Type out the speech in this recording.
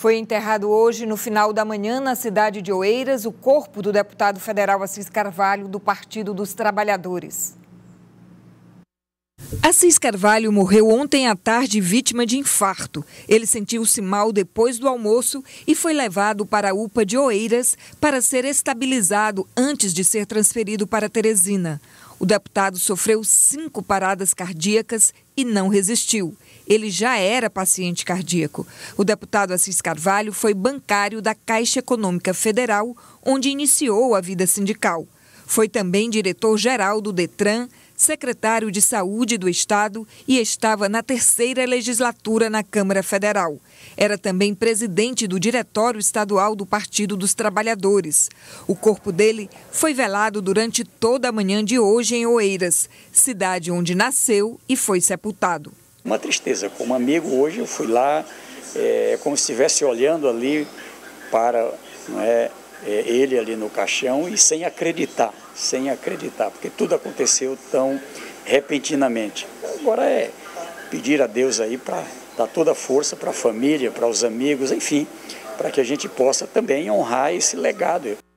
Foi enterrado hoje, no final da manhã, na cidade de Oeiras, o corpo do deputado federal Assis Carvalho, do Partido dos Trabalhadores. Assis Carvalho morreu ontem à tarde vítima de infarto. Ele sentiu-se mal depois do almoço e foi levado para a UPA de Oeiras para ser estabilizado antes de ser transferido para Teresina. O deputado sofreu cinco paradas cardíacas e não resistiu. Ele já era paciente cardíaco. O deputado Assis Carvalho foi bancário da Caixa Econômica Federal, onde iniciou a vida sindical. Foi também diretor-geral do Detran, secretário de Saúde do Estado e estava na terceira legislatura na Câmara Federal. Era também presidente do Diretório Estadual do Partido dos Trabalhadores. O corpo dele foi velado durante toda a manhã de hoje em Oeiras, cidade onde nasceu e foi sepultado. Uma tristeza, como amigo hoje eu fui lá, é como se estivesse olhando ali para é, é, ele ali no caixão e sem acreditar, sem acreditar, porque tudo aconteceu tão repentinamente. Agora é pedir a Deus aí para dar toda a força para a família, para os amigos, enfim, para que a gente possa também honrar esse legado.